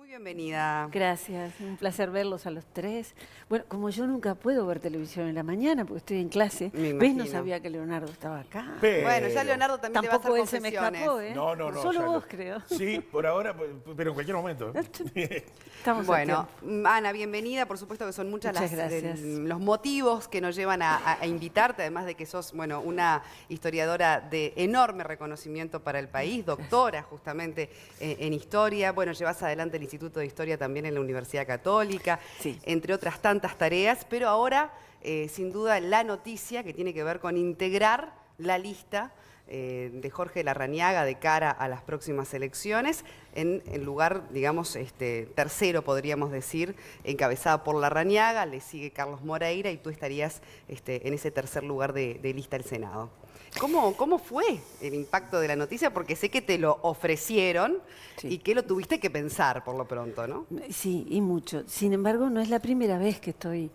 Muy bienvenida. Gracias, un placer verlos a los tres. Bueno, como yo nunca puedo ver televisión en la mañana porque estoy en clase, ¿ves? No sabía que Leonardo estaba acá. bueno, ya Leonardo también te va a hacer se me escapó, ¿eh? No, no, no. Solo vos, creo. Sí, por ahora, pues, pero en cualquier momento. ¿eh? Bueno, mm, Ana, bienvenida. Por supuesto que son muchas, las, eh, los motivos que nos llevan a, invitarte, además de que sos, bueno, una historiadora de enorme reconocimiento para el país, doctora justamente eh, en, historia. Bueno, llevas adelante el Instituto de Historia también en la Universidad Católica, entre otras tantas tareas, pero ahora, eh, sin duda, la noticia que tiene que ver con integrar la lista eh, de Jorge Larrañaga de cara a las próximas elecciones, en lugar, digamos, este, tercero, podríamos decir, encabezada por Larrañaga, le sigue Carlos Moreira y tú estarías este, en ese tercer lugar de, lista del Senado. ¿Cómo, ¿Cómo, fue el impacto de la noticia? Porque sé que te lo ofrecieron y que lo tuviste que pensar por lo pronto, ¿no? Sí, y mucho. Sin embargo, no es la primera vez que estoy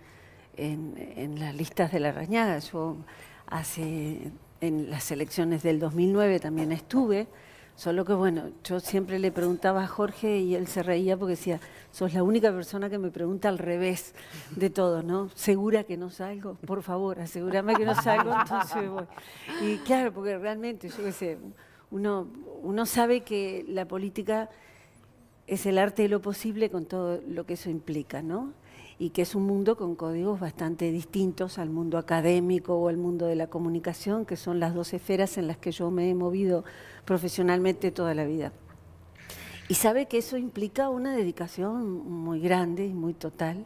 en, las listas de la Yo hace en las elecciones del 2009 también estuve, solo que bueno, yo siempre le preguntaba a Jorge y él se reía porque decía, sos la única persona que me pregunta al revés de todo, ¿no? ¿Segura que no salgo? Por favor, asegúrame que no salgo, entonces voy. Y claro, porque realmente, yo qué sé, uno, uno sabe que la política es el arte de lo posible con todo lo que eso implica, ¿no? y que es un mundo con códigos bastante distintos al mundo académico o al mundo de la comunicación, que son las dos esferas en las que yo me he movido profesionalmente toda la vida. Y sabe que eso implica una dedicación muy grande y muy total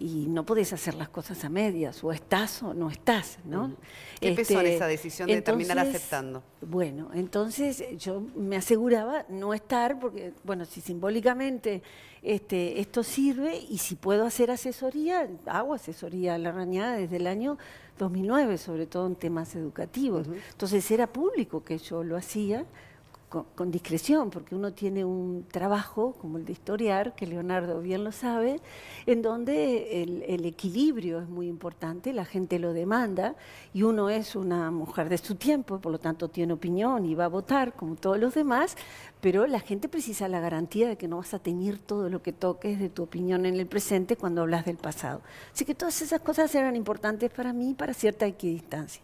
y no podés hacer las cosas a medias, o estás o no estás, ¿no? ¿Qué este, esa decisión de terminar aceptando? Bueno, entonces yo me aseguraba no estar, porque, bueno, si simbólicamente este, esto sirve y si puedo hacer asesoría, hago asesoría a la rañada desde el año 2009, sobre todo en temas educativos. Entonces era público que yo lo hacía con, discreción, porque uno tiene un trabajo como el de historiar, que Leonardo bien lo sabe, en donde el, equilibrio es muy importante, la gente lo demanda y uno es una mujer de su tiempo, por lo tanto tiene opinión y va a votar como todos los demás, pero la gente precisa la garantía de que no vas a teñir todo lo que toques de tu opinión en el presente cuando hablas del pasado. Así que todas esas cosas eran importantes para mí para cierta equidistancia.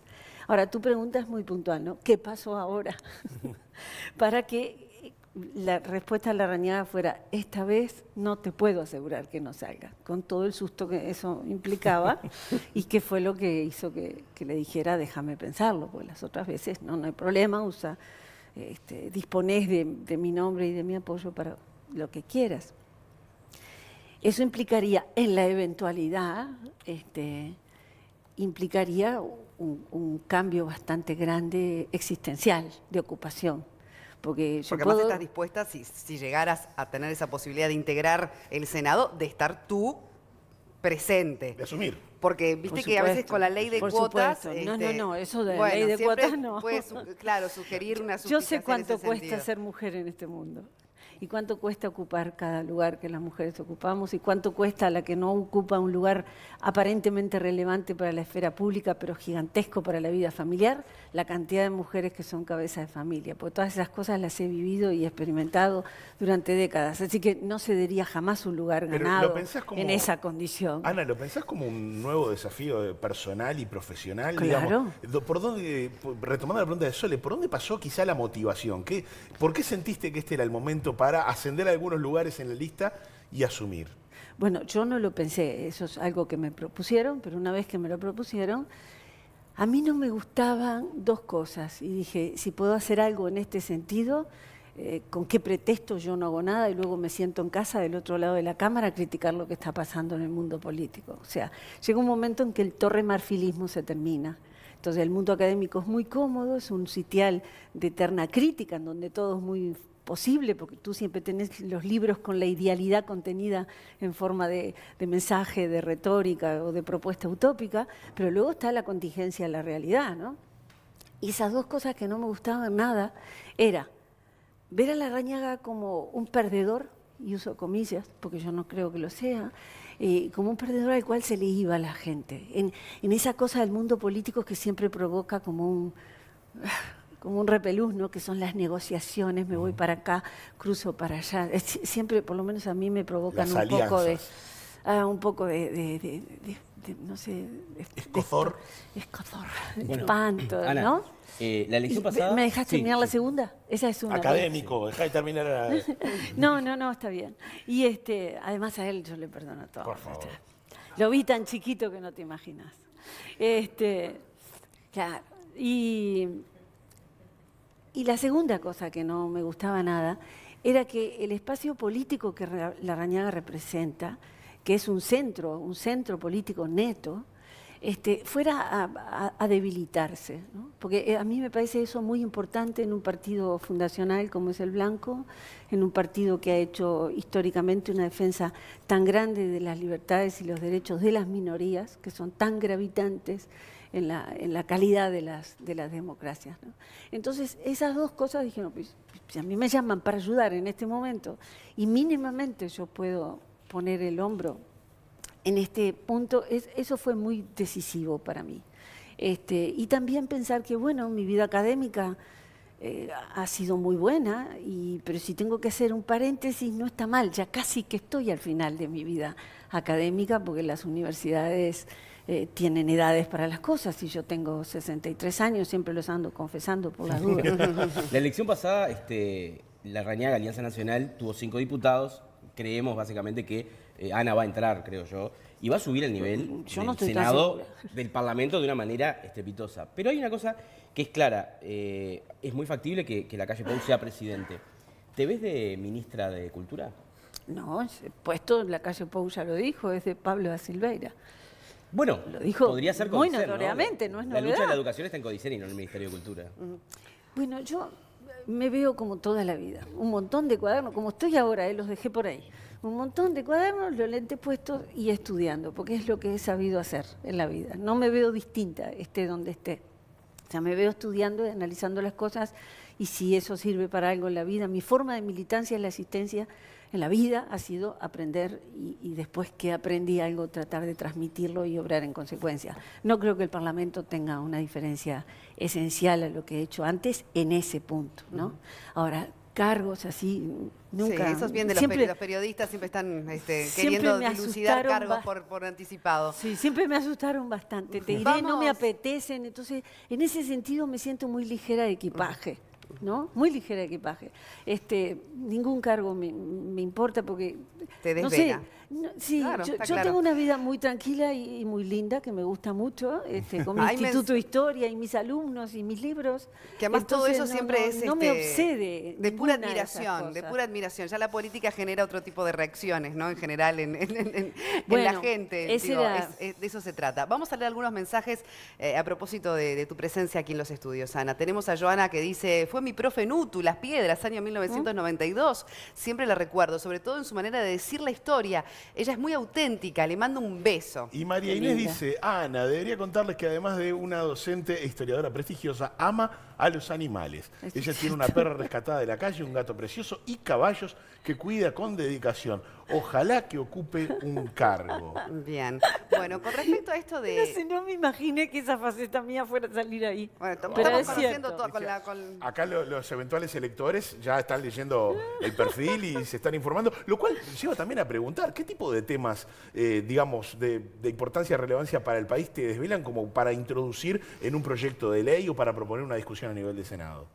Ahora, tu pregunta es muy puntual, ¿no? ¿Qué pasó ahora? Para que la respuesta a la arañada fuera, esta vez no te puedo asegurar que no salga, con todo el susto que eso implicaba y que fue lo que hizo que, le dijera, déjame pensarlo, porque las otras veces no, no hay problema, usa, este, disponés de, de mi nombre y de mi apoyo para lo que quieras. Eso implicaría, en la eventualidad, este, implicaría un, cambio bastante grande existencial de ocupación. Porque, yo Porque además estás dispuesta, si, llegaras a tener esa posibilidad de integrar el Senado, de estar tú presente. De asumir. Porque viste que a veces con la ley de cuotas. no, no, este, no, eso de la ley de cuotas no. claro, sugerir una Yo sé cuánto cuesta ser mujer en este mundo y cuánto cuesta ocupar cada lugar que las mujeres ocupamos y cuánto cuesta la que no ocupa un lugar aparentemente relevante para la esfera pública, pero gigantesco para la vida familiar, la cantidad de mujeres que son cabeza de familia. Porque todas esas cosas las he vivido y experimentado durante décadas. Así que no cedería jamás un lugar ganado en esa condición. Ana, ¿lo pensás como un nuevo desafío eh, personal y profesional? Claro. ¿Por dónde, retomando la pregunta de Sole, ¿por dónde pasó quizá la motivación? ¿Por qué sentiste que este era el momento para para ascender a algunos lugares en la lista y asumir? Bueno, yo no lo pensé, eso es algo que me propusieron, pero una vez que me lo propusieron, a mí no me gustaban dos cosas y dije, si puedo hacer algo en este sentido, eh, con qué pretexto yo no hago nada y luego me siento en casa del otro lado de la cámara a criticar lo que está pasando en el mundo político. O sea, llega un momento en que el torre marfilismo se termina. Entonces el mundo académico es muy cómodo, es un sitial de eterna crítica en donde todo es muy posible, porque tú siempre tenés los libros con la idealidad contenida en forma de, mensaje, de retórica o de propuesta utópica, pero luego está la contingencia, de la realidad, ¿no? Y esas dos cosas que no me gustaban nada era ver a la arañaga como un perdedor, y uso comillas, porque yo no creo que lo sea, eh, como un perdedor al cual se le iba a la gente, en, en esa cosa del mundo político que siempre provoca como un como un repelús, ¿no? que son las negociaciones, me voy para acá, cruzo para allá. siempre, por lo menos a mí me provocan un poco, de, ah, un poco de, no sé, escozor. Escozor, espanto, ¿no? Eh, la elección pasada. ¿Me dejaste terminar la segunda? Esa es una. Académico, deja de terminar la... no, no, no, está bien. Y este, además a él yo le perdono todo. Por favor. Lo vi tan chiquito que no te imaginas. Este, claro. Y y la segunda cosa que no me gustaba nada era que el espacio político que La rañaga representa, que es un centro, un centro político neto, este, fuera a, debilitarse. Porque eh, a mí me parece eso muy importante en un partido fundacional como es el Blanco, en un partido que ha hecho históricamente una defensa tan grande de las libertades y los derechos de las minorías, que son tan gravitantes en la, calidad de las, de las democracias. Entonces, esas dos cosas dijeron, pues, a mí me llaman para ayudar en este momento y mínimamente yo puedo poner el hombro en este punto, eso fue muy decisivo para mí. Este, y también pensar que, bueno, mi vida académica eh, ha sido muy buena, pero si tengo que hacer un paréntesis, no está mal, ya casi que estoy al final de mi vida académica, porque las universidades eh, tienen edades para las cosas y yo tengo 63 años, siempre los ando confesando por las dudas. la elección pasada, este, la Alianza Nacional tuvo cinco diputados, creemos básicamente que eh, Ana va a entrar, creo yo, y va a subir el nivel del Senado, del Parlamento de una manera estrepitosa. Pero hay una cosa que es clara, eh, es muy factible que, la calle Pau sea presidente. ¿Te ves de ministra de Cultura? No, puesto, la calle Pou ya lo dijo, es de Pablo da Silveira. Bueno, lo dijo podría ser muy ¿no? es novedad. La lucha de la educación está en Codicen no en el Ministerio de Cultura. Mm. Bueno, yo me veo como toda la vida, un montón de cuadernos, como estoy ahora, eh, los dejé por ahí, un montón de cuadernos, los lentes puestos y estudiando, porque es lo que he sabido hacer en la vida. No me veo distinta, esté donde esté. O sea, me veo estudiando, y analizando las cosas y si eso sirve para algo en la vida. Mi forma de militancia es la asistencia la vida ha sido aprender y, después que aprendí algo tratar de transmitirlo y obrar en consecuencia. No creo que el Parlamento tenga una diferencia esencial a lo que he hecho antes en ese punto, ¿no? Ahora, cargos así, nunca. Sí, bien de los, siempre, los periodistas, siempre están este, queriendo dilucidar cargos por, anticipado. Sí, siempre me asustaron bastante, te diré, no me apetecen, entonces en ese sentido me siento muy ligera de equipaje. ¿no? Muy ligera equipaje. Este, ningún cargo me, importa porque... Te desvela sí, yo, tengo una vida muy tranquila y, muy linda, que me gusta mucho, este, con mi instituto de historia y mis alumnos y mis libros. Que además todo eso siempre es... No me este, obsede. De pura admiración, de, pura admiración. Ya la política genera otro tipo de reacciones, ¿no? En general, en, la gente. de eso se trata. Vamos a leer algunos mensajes eh, a propósito de, tu presencia aquí en los estudios, Ana. Tenemos a Joana que dice, fue mi profe Nutu, Las Piedras, año 1992. ¿Mm? Siempre la recuerdo, sobre todo en su manera de decir la historia ella es muy auténtica, le mando un beso. Y María Inés dice, Ana, debería contarles que además de una docente e historiadora prestigiosa, ama a los animales. Ella tiene una perra rescatada de la calle, un gato precioso y caballos que cuida con dedicación. Ojalá que ocupe un cargo. Bien. Bueno, con respecto a esto de... No me imaginé que esa faceta mía fuera a salir ahí. Bueno, estamos todo con la... Acá los eventuales electores ya están leyendo el perfil y se están informando, lo cual lleva también a preguntar qué tipo de temas, eh, digamos, de, de importancia, relevancia para el país te desvelan como para introducir en un proyecto de ley o para proponer una discusión a nivel de Senado?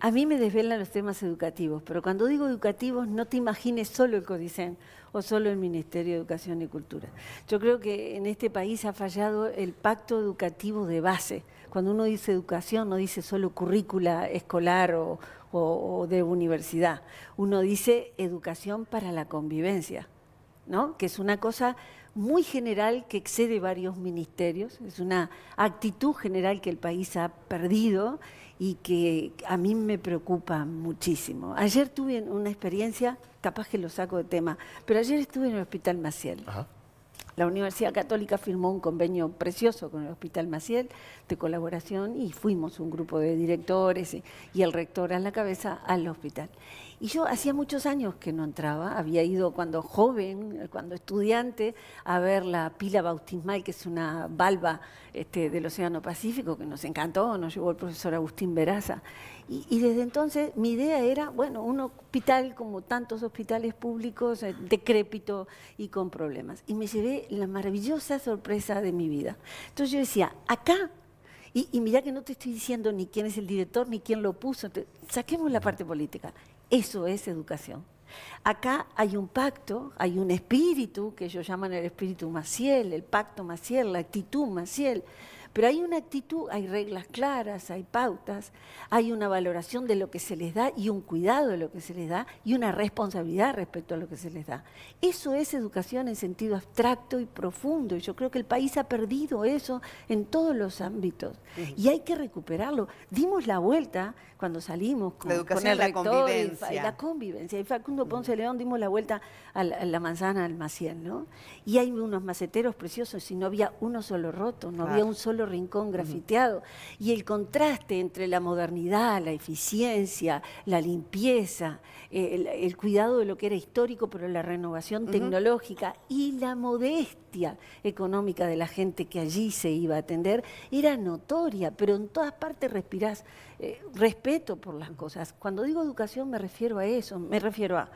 A mí me desvelan los temas educativos, pero cuando digo educativos no te imagines solo el CODICEN o solo el Ministerio de Educación y Cultura. Yo creo que en este país ha fallado el pacto educativo de base. Cuando uno dice educación no dice solo currícula escolar o, o de universidad, uno dice educación para la convivencia, ¿no? que es una cosa muy general que excede varios ministerios, es una actitud general que el país ha perdido y que a mí me preocupa muchísimo. Ayer tuve una experiencia, capaz que lo saco de tema, pero ayer estuve en el Hospital Maciel. La Universidad Católica firmó un convenio precioso con el Hospital Maciel de colaboración y fuimos un grupo de directores y el rector a la cabeza al hospital. Y yo hacía muchos años que no entraba, había ido cuando joven, eh, cuando estudiante, a ver la pila bautismal, que es una valva este, del Océano Pacífico, que nos encantó, nos llevó el profesor Agustín Veraza. Y, desde entonces mi idea era, bueno, un hospital como tantos hospitales públicos, eh, decrépito y con problemas. Y me llevé la maravillosa sorpresa de mi vida. Entonces yo decía, acá y, y, mirá que no te estoy diciendo ni quién es el director, ni quién lo puso. saquemos la parte política. Eso es educación. Acá hay un pacto, hay un espíritu que ellos llaman el espíritu Maciel, el pacto Maciel, la actitud Maciel, pero hay una actitud, hay reglas claras, hay pautas, hay una valoración de lo que se les da y un cuidado de lo que se les da y una responsabilidad respecto a lo que se les da. Eso es educación en sentido abstracto y profundo. Y yo creo que el país ha perdido eso en todos los ámbitos. Y hay que recuperarlo. Dimos la vuelta cuando salimos con, la educación la convivencia. Y, la convivencia. Y Facundo Ponce León dimos la vuelta a la, manzana al Maciel, ¿no? Y hay unos maceteros preciosos y no había uno solo roto, no había un solo rincón grafiteado. Y el contraste entre la modernidad, la eficiencia, la limpieza, eh, el, cuidado de lo que era histórico, pero la renovación tecnológica y la modestia económica de la gente que allí se iba a atender era notoria, pero en todas partes respirás eh, respeto por las cosas. Cuando digo educación me refiero a eso, me refiero a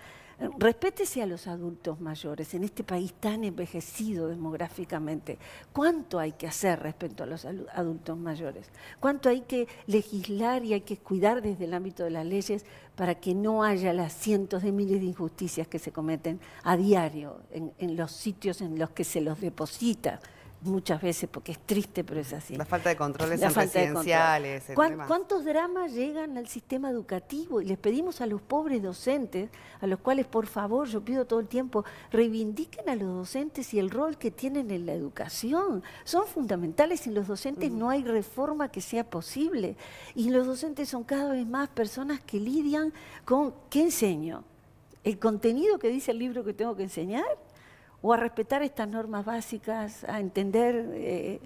Respétese a los adultos mayores en este país tan envejecido demográficamente. ¿Cuánto hay que hacer respecto a los adultos mayores? ¿Cuánto hay que legislar y hay que cuidar desde el ámbito de las leyes para que no haya las cientos de miles de injusticias que se cometen a diario en, en los sitios en los que se los deposita? muchas veces porque es triste, pero es así. La falta de controles la falta ¿Cuántos dramas llegan al sistema educativo? Y les pedimos a los pobres docentes, a los cuales por favor yo pido todo el tiempo, reivindiquen a los docentes y el rol que tienen en la educación. Son fundamentales, sin los docentes no hay reforma que sea posible. Y los docentes son cada vez más personas que lidian con qué enseño. ¿El contenido que dice el libro que tengo que enseñar? o a respetar estas normas básicas, a entender eh,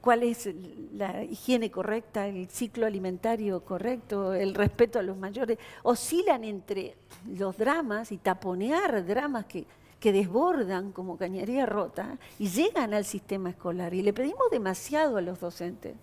cuál es la higiene correcta, el ciclo alimentario correcto, el respeto a los mayores, oscilan entre los dramas y taponear dramas que, que desbordan como cañería rota y llegan al sistema escolar y le pedimos demasiado a los docentes.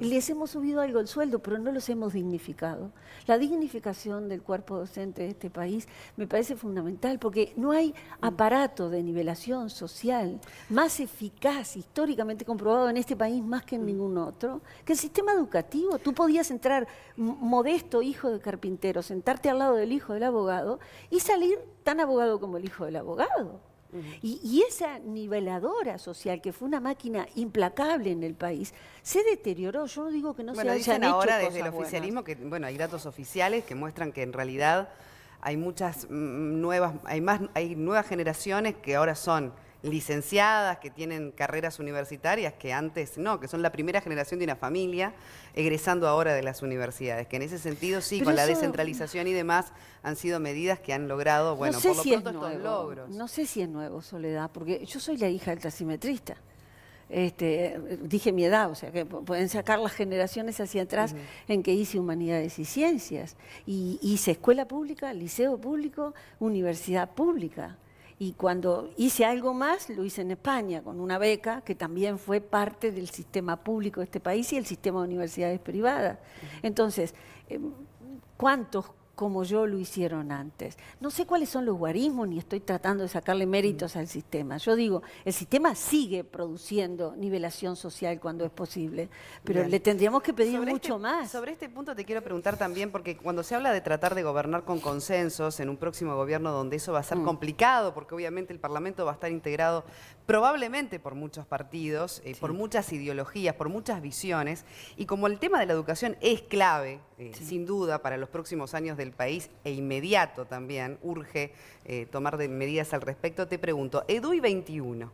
Les hemos subido algo el sueldo, pero no los hemos dignificado. La dignificación del cuerpo docente de este país me parece fundamental porque no hay aparato de nivelación social más eficaz, históricamente comprobado en este país más que en ningún otro, que el sistema educativo. Tú podías entrar modesto hijo de carpintero, sentarte al lado del hijo del abogado y salir tan abogado como el hijo del abogado y, esa niveladora social, que fue una máquina implacable en el país, se deterioró. Yo no digo que no bueno, se dicen ahora desde el oficialismo que, bueno, hay datos oficiales que muestran que en realidad hay muchas mm, mm, nuevas, hay más, hay nuevas generaciones que ahora son licenciadas, que tienen carreras universitarias, que antes no, que son la primera generación de una familia egresando ahora de las universidades, que en ese sentido sí, con la descentralización y demás, han sido medidas que han logrado, bueno, no sé por lo si pronto es nuevo, estos logros. No sé si es nuevo, Soledad, porque yo soy la hija del trasimetrista. Este, dije mi edad, o sea, que pueden sacar las generaciones hacia atrás en que hice humanidades y ciencias. Y hice escuela pública, liceo público, universidad pública. Y cuando hice algo más, lo hice en España, con una beca que también fue parte del sistema público de este país y el sistema de universidades privadas. Entonces, em, ¿cuántos como yo lo hicieron antes. No sé cuáles son los guarismos ni estoy tratando de sacarle mm. méritos al sistema. Yo digo, el sistema sigue produciendo nivelación social cuando es posible, pero le tendríamos que pedir mucho este más. Sobre este punto te quiero preguntar también, porque cuando se habla de tratar de gobernar con consensos en un próximo gobierno donde eso va a ser mm. complicado, porque obviamente el Parlamento va a estar integrado probablemente por muchos partidos, eh, por muchas ideologías, por muchas visiones, y como el tema de la educación es clave, eh, sin duda, para los próximos años del país e inmediato también, urge eh, tomar medidas al respecto, te pregunto, EDUI 21,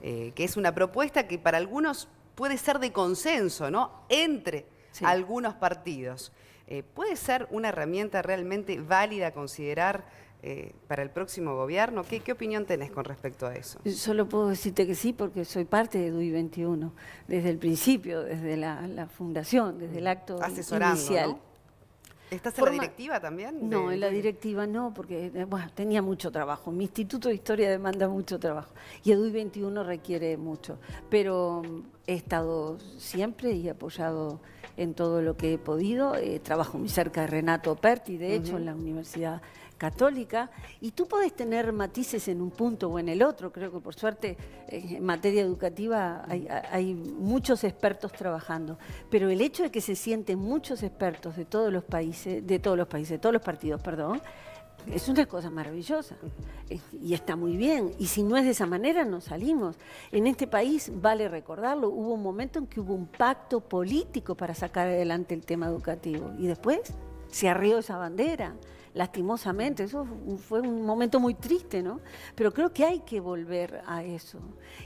que es una propuesta que para algunos puede ser de consenso, ¿no? Entre algunos partidos. ¿Puede ser una herramienta realmente válida considerar eh, para el próximo gobierno. ¿Qué, opinión tenés con respecto a eso? solo puedo decirte que sí, porque soy parte de DUI 21, desde el principio, desde la, fundación, desde el acto inicial. ¿Estás en la directiva también? No, en la directiva no, porque eh, tenía mucho trabajo. Mi Instituto de Historia demanda mucho trabajo y EDUI 21 requiere mucho. Pero mm, he estado siempre y he apoyado en todo lo que he podido. Eh, trabajo muy cerca de Renato Perti, de hecho, en la Universidad católica, y tú podés tener matices en un punto o en el otro. Creo que por suerte eh, en materia educativa hay, hay muchos expertos trabajando, pero el hecho de que se sienten muchos expertos de todos los países, de todos los países, de todos los partidos, perdón, es una cosa maravillosa y está muy bien. Y si no es de esa manera, no salimos. En este país, vale recordarlo, hubo un momento en que hubo un pacto político para sacar adelante el tema educativo y después se arrió esa bandera lastimosamente. Eso fue un momento muy triste, ¿no? Pero creo que hay que volver a eso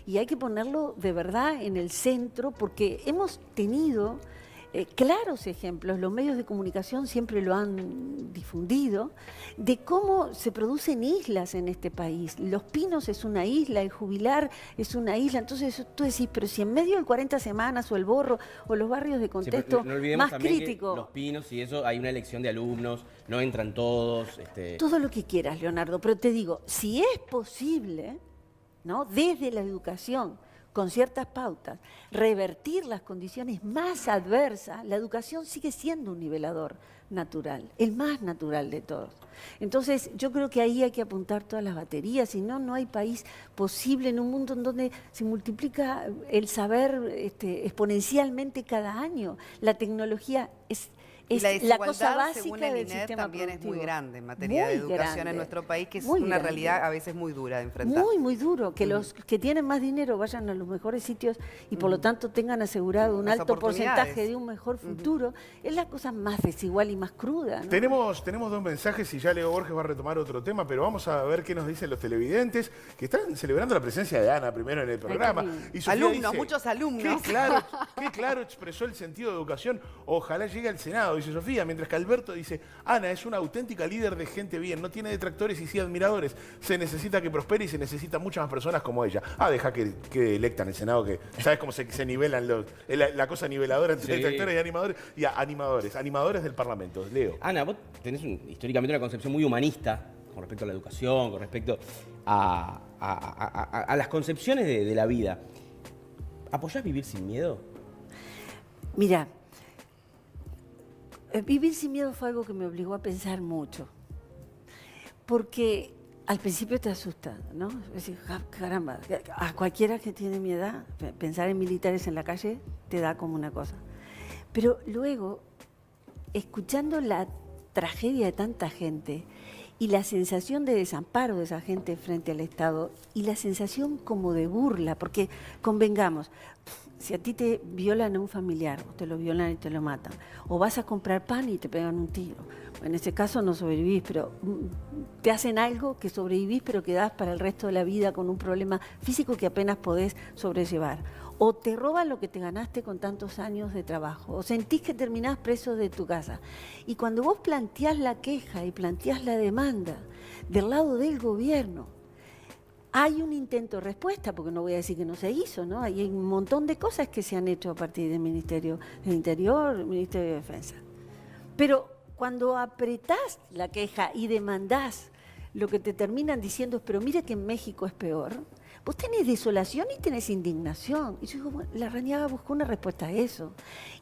y hay que ponerlo de verdad en el centro porque hemos tenido eh, claros ejemplos, los medios de comunicación siempre lo han difundido, de cómo se producen islas en este país. Los Pinos es una isla, el Jubilar es una isla. Entonces tú decís, pero si en medio de 40 semanas o el Borro o los barrios de contexto no más crítico. los Pinos y eso, hay una elección de alumnos, no entran todos. Este Todo lo que quieras, Leonardo, pero te digo, si es posible, ¿no? desde la educación, con ciertas pautas, revertir las condiciones más adversas, la educación sigue siendo un nivelador natural, el más natural de todos. Entonces, yo creo que ahí hay que apuntar todas las baterías, si no, no hay país posible en un mundo en donde se multiplica el saber este, exponencialmente cada año. La tecnología es es la, cosa básica según el del también es muy grande en materia de educación en nuestro país, que es una realidad a veces muy dura de enfrentar. Muy, muy duro. Que mm. los que tienen más dinero vayan a los mejores sitios y por lo mm. tanto tengan asegurado un alto porcentaje de un mejor futuro, es la cosa más desigual y más cruda. Tenemos, tenemos dos mensajes y ya Leo Borges va a retomar otro tema, pero vamos a ver qué nos dicen los televidentes que están celebrando la presencia de Ana primero en el programa. Y alumnos, muchos alumnos. Qué claro, qué claro expresó el sentido de educación. Ojalá llegue al Senado Sofía, mientras que Alberto dice, Ana es una auténtica líder de gente bien, no tiene detractores y sí admiradores. Se necesita que prospere y se necesita muchas más personas como ella. Ah, deja que, electan el Senado, que sabes cómo se, nivelan la, cosa niveladora entre detractores y animadores. Y animadores, animadores del Parlamento. Leo. Ana, vos tenés históricamente una concepción muy humanista con respecto a la educación, con respecto a, las concepciones de, de la vida. ¿Apoyás vivir sin miedo? Mira, eh, vivir sin miedo fue algo que me obligó a pensar mucho, porque al principio te asusta, ¿no? Es decir, caramba, a cualquiera que tiene mi edad, pensar en militares en la calle te da como una cosa. Pero luego, escuchando la tragedia de tanta gente, y la sensación de desamparo de esa gente frente al Estado y la sensación como de burla, porque convengamos, si a ti te violan a un familiar, o te lo violan y te lo matan, o vas a comprar pan y te pegan un tiro, en ese caso no sobrevivís, pero mm, te hacen algo que sobrevivís, pero quedás para el resto de la vida con un problema físico que apenas podés sobrellevar o te roban lo que te ganaste con tantos años de trabajo, o sentís que terminás preso de tu casa. Y cuando vos planteás la queja y planteás la demanda del lado del gobierno, hay un intento de respuesta, porque no voy a decir que no se hizo, ¿no? Hay un montón de cosas que se han hecho a partir del Ministerio del Interior, Ministerio de Defensa. Pero cuando apretás la queja y demandás, lo que te terminan diciendo es, pero mire que en México es peor, vos tenés desolación y tenés indignación. Y yo digo, bueno, la Rañaga buscó una respuesta a eso.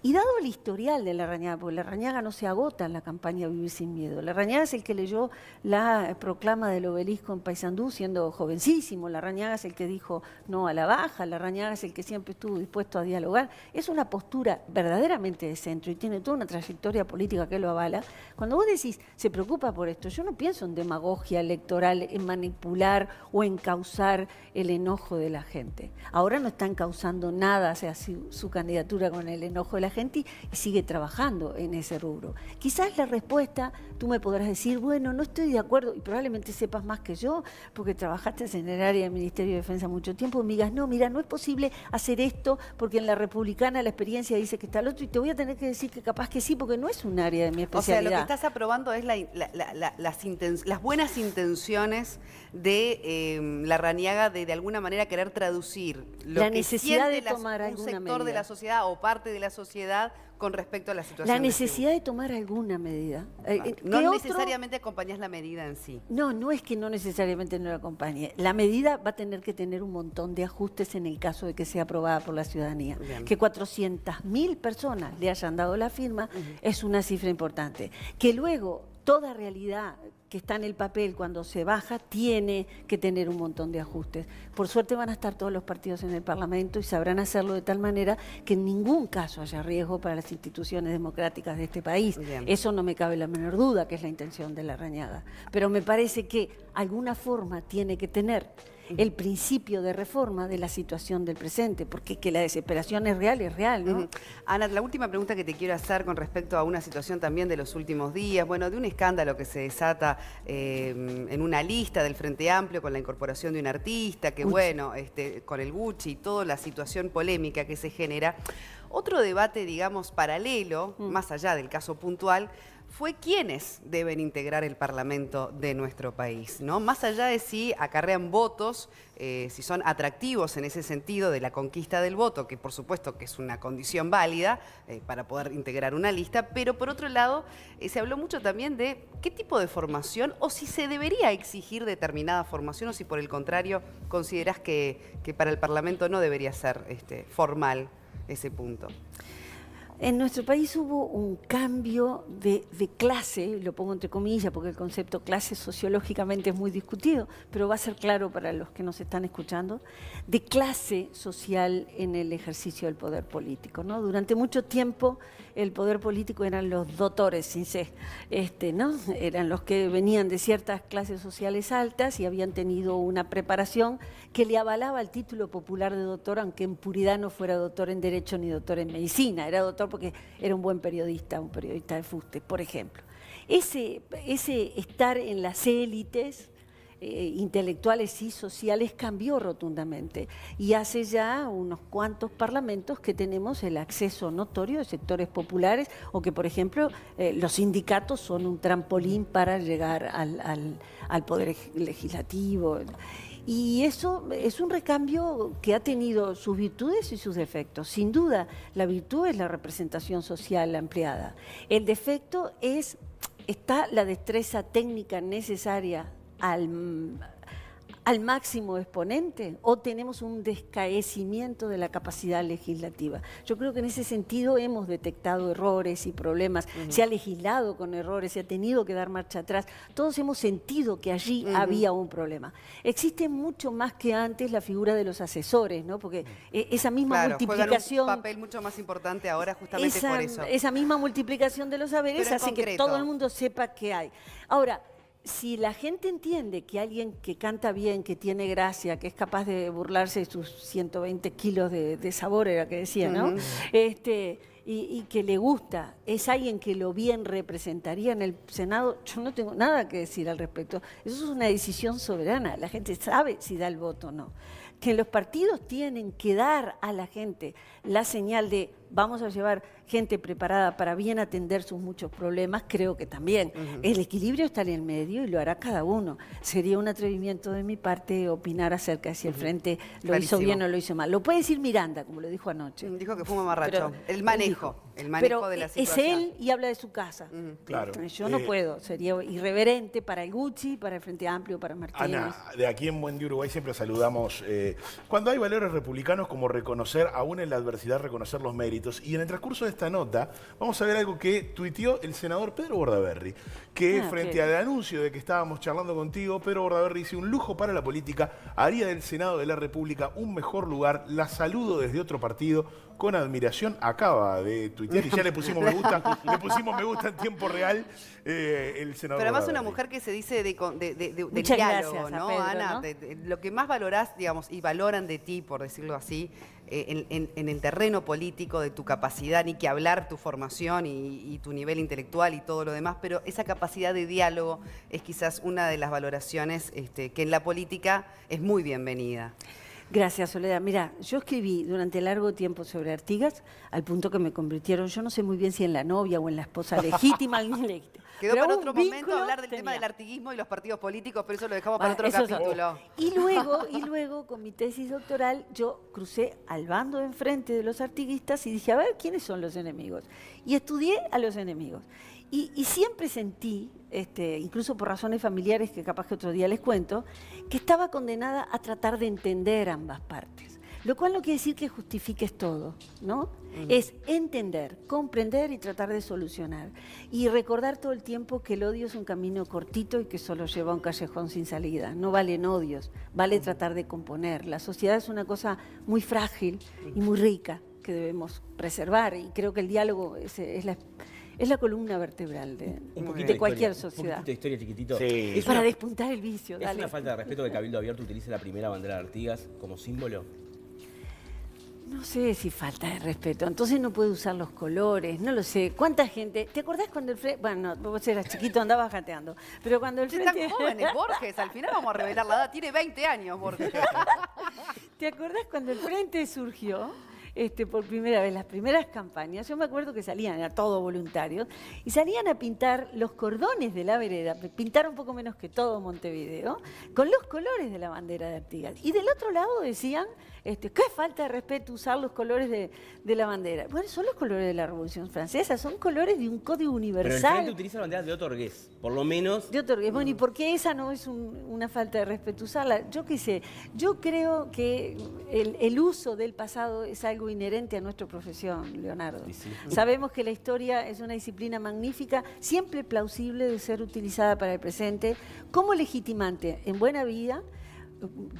Y dado el historial de la Rañaga, porque la Rañaga no se agota en la campaña Vivir sin Miedo. La Rañaga es el que leyó la eh, proclama del obelisco en Paysandú siendo jovencísimo. La Rañaga es el que dijo no a la baja. La Rañaga es el que siempre estuvo dispuesto a dialogar. Es una postura verdaderamente de centro y tiene toda una trayectoria política que lo avala. Cuando vos decís, se preocupa por esto, yo no pienso en demagogia electoral, en manipular o en causar el enojo de la gente. Ahora no están causando nada hacia su, su candidatura con el enojo de la gente y, sigue trabajando en ese rubro. Quizás la respuesta, tú me podrás decir, bueno, no estoy de acuerdo y probablemente sepas más que yo porque trabajaste en el área del Ministerio de Defensa mucho tiempo y me digas, no, mira, no es posible hacer esto porque en la republicana la experiencia dice que está el otro y te voy a tener que decir que capaz que sí porque no es un área de mi especialidad. O sea, lo que estás aprobando es las, buenas intenciones de eh, la raniaga de, de alguna manera querer traducir lo la necesidad de tomar sector de la sociedad o parte de la sociedad con respecto a la situación. La este necesidad de, tomar alguna medida. Eh, eh, no necesariamente acompañas la medida en sí. No, no es que no necesariamente no la acompañe. La medida va a tener que tener un montón de ajustes en el caso de que sea aprobada por la ciudadanía. que Que 400.000 personas le hayan dado la firma es una cifra importante. Que luego toda realidad que está en el papel cuando se baja tiene que tener un montón de ajustes. Por suerte van a estar todos los partidos en el Parlamento y sabrán hacerlo de tal manera que en ningún caso haya riesgo para las instituciones democráticas de este país. Eso no me cabe la menor duda que es la intención de la rañada. Pero me parece que alguna forma tiene que tener el principio de reforma de la situación del presente, porque es que la desesperación es real, es real, ¿no? Ana, la última pregunta que te quiero hacer con respecto a una situación también de los últimos días, bueno, de un escándalo que se desata em, en una lista del Frente Amplio con la incorporación de un artista, que bueno, este, con el Gucci y toda la situación polémica que se genera. Otro debate, digamos, paralelo, mm. más allá del caso puntual, fue quiénes deben integrar el Parlamento de nuestro país, ¿no? Más allá de si acarrean votos, eh, si son atractivos en ese sentido de la conquista del voto, que por supuesto que es una condición válida eh, para poder integrar una lista, pero por otro lado eh, se habló mucho también de qué tipo de formación o si se debería exigir determinada formación o si por el contrario consideras que, para el Parlamento no debería ser este, formal ese punto. En nuestro país hubo un cambio de, clase, lo pongo entre comillas porque el concepto clase sociológicamente es muy discutido, pero va a ser claro para los que nos están escuchando, de clase social en el ejercicio del poder político. Durante mucho tiempo el poder político eran los doctores, sin ser, este, ¿no? eran los que venían de ciertas clases sociales altas y habían tenido una preparación que le avalaba el título popular de doctor, aunque en puridad no fuera doctor en derecho ni doctor en medicina, era doctor porque era un buen periodista, un periodista de fuste, por ejemplo. Ese, ese estar en las élites eh, intelectuales y sociales cambió rotundamente y hace ya unos cuantos parlamentos que tenemos el acceso notorio de sectores populares o que, por ejemplo, eh, los sindicatos son un trampolín para llegar al poder legislativo. Y eso es un recambio que ha tenido sus virtudes y sus defectos. Sin duda, la virtud es la representación social ampliada. El defecto es, está la destreza técnica necesaria al al máximo exponente o tenemos un descaecimiento de la capacidad legislativa. Yo creo que en ese sentido hemos detectado errores y problemas, se ha legislado con errores, se ha tenido que dar marcha atrás, todos hemos sentido que allí había un problema. Existe mucho más que antes la figura de los asesores, ¿no? porque eh, esa misma claro, multiplicación... Un papel mucho más importante ahora justamente por eso. Esa misma multiplicación de los saberes hace que todo el mundo sepa que hay. Ahora, si la gente entiende que alguien que canta bien, que tiene gracia, que es capaz de burlarse de sus 120 kilos de, sabor, era que decía, ¿no? este, y, y, que le gusta, es alguien que lo bien representaría en el Senado, yo no tengo nada que decir al respecto. Eso es una decisión soberana, la gente sabe si da el voto o no. Que los partidos tienen que dar a la gente la señal de vamos a llevar gente preparada para bien atender sus muchos problemas, creo que también. El equilibrio está en el medio y lo hará cada uno. Sería un atrevimiento de mi parte opinar acerca de si el frente lo hizo bien o lo hizo mal. Lo puede decir Miranda, como lo dijo anoche. Mm, dijo que fue un el manejo, el manejo de la e-, situación. Es él y habla de su casa. Yo no eh, puedo. Sería irreverente para el Gucci, para el Frente Amplio, para Martínez. Ana, de aquí en Buen de Uruguay siempre saludamos. Eh, cuando hay valores republicanos, como reconocer, aún en la adversidad, reconocer los méritos y en el transcurso de esta nota vamos a ver algo que tuiteó el senador Pedro Bordaberry, que ah, frente al anuncio de que estábamos charlando contigo, Pedro Bordaberry dice un lujo para la política, haría del Senado de la República un mejor lugar, la saludo desde otro partido, con admiración, acaba de tuitear y ya le pusimos me gusta, pusimos me gusta en tiempo real eh, el senador. Pero además una mujer que se dice de, diálogo, ¿no, Ana? lo que más valorás, digamos, y valoran de ti, por decirlo así, en, el terreno político, de tu capacidad, ni que hablar tu formación y, tu nivel intelectual y todo lo demás, pero esa capacidad de diálogo es quizás una de las valoraciones este, que en la política es muy bienvenida. Gracias, Soledad. Mira, yo escribí durante largo tiempo sobre Artigas, al punto que me convirtieron, yo no sé muy bien si en la novia o en la esposa legítima. Quedó para otro momento hablar del tema del artiguismo y los partidos políticos, pero eso lo dejamos para otro capítulo. Y luego, y luego, con mi tesis doctoral, yo crucé al bando de enfrente de los artiguistas y dije, a ver, ¿quiénes son los enemigos? Y estudié a los enemigos. Y, siempre sentí, este, incluso por razones familiares que capaz que otro día les cuento, que estaba condenada a tratar de entender ambas partes. Lo cual no quiere decir que justifiques todo, ¿no? Mm. Es entender, comprender y tratar de solucionar. Y recordar todo el tiempo que el odio es un camino cortito y que solo lleva a un callejón sin salida. No valen odios, vale mm. tratar de componer. La sociedad es una cosa muy frágil y mm. muy rica que debemos preservar. Y creo que el diálogo es la es la columna vertebral de, cualquier sociedad. Un poquito de historia chiquitito. Es para despuntar el vicio. ¿Es una falta de respeto que Cabildo Abierto utilice la primera bandera de Artigas como símbolo? No sé si falta de respeto. Entonces no puede usar los colores, no lo sé. ¿Cuánta gente? ¿Te acordás cuando el frente... Bueno, vos eras chiquito, andabas jateando. Pero cuando el frente... Están jóvenes, Borges. Al final vamos a revelar la edad. Tiene 20 años, Borges. ¿Te acordás cuando el frente surgió? Este, por primera vez, las primeras campañas, yo me acuerdo que salían, a todo voluntario y salían a pintar los cordones de la vereda, pintaron un poco menos que todo Montevideo, con los colores de la bandera de Artigas. Y del otro lado decían este, ¿Qué falta de respeto usar los colores de, la bandera? Bueno, son los colores de la Revolución Francesa, son colores de un código universal. Pero utiliza bandera de otorgués, por lo menos. De otorgués, bueno, ¿y por qué esa no es una falta de respeto usarla? Yo qué sé, yo creo que el, uso del pasado es algo inherente a nuestra profesión, Leonardo. Sabemos que la historia es una disciplina magnífica, siempre plausible de ser utilizada para el presente, como legitimante en buena vida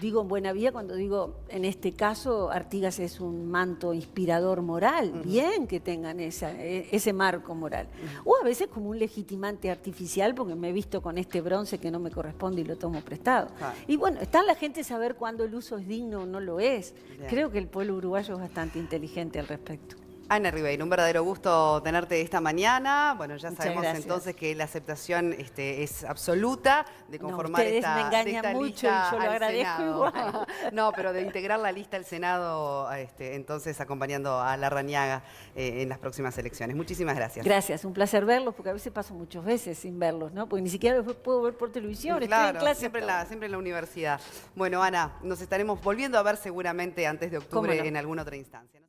digo en buena vía cuando digo, en este caso, Artigas es un manto inspirador moral, bien que tengan esa, e, ese marco moral. O a veces como un legitimante artificial, porque me he visto con este bronce que no me corresponde y lo tomo prestado. Y bueno, está la gente saber cuándo el uso es digno o no lo es. Creo que el pueblo uruguayo es bastante inteligente al respecto. Ana Ribeiro, un verdadero gusto tenerte esta mañana. Bueno, ya sabemos entonces que la aceptación este, es absoluta de conformar no, esta, me engañan mucho y yo lo agradezco Igual. No, pero de integrar la lista al Senado, este, entonces acompañando a la Rañaga eh, en las próximas elecciones. Muchísimas gracias. Gracias, un placer verlos, porque a veces paso muchas veces sin verlos, ¿no? Porque ni siquiera los puedo ver por televisión, estoy en clase. Siempre en, la, universidad. Bueno, Ana, nos estaremos volviendo a ver seguramente antes de octubre en alguna otra instancia.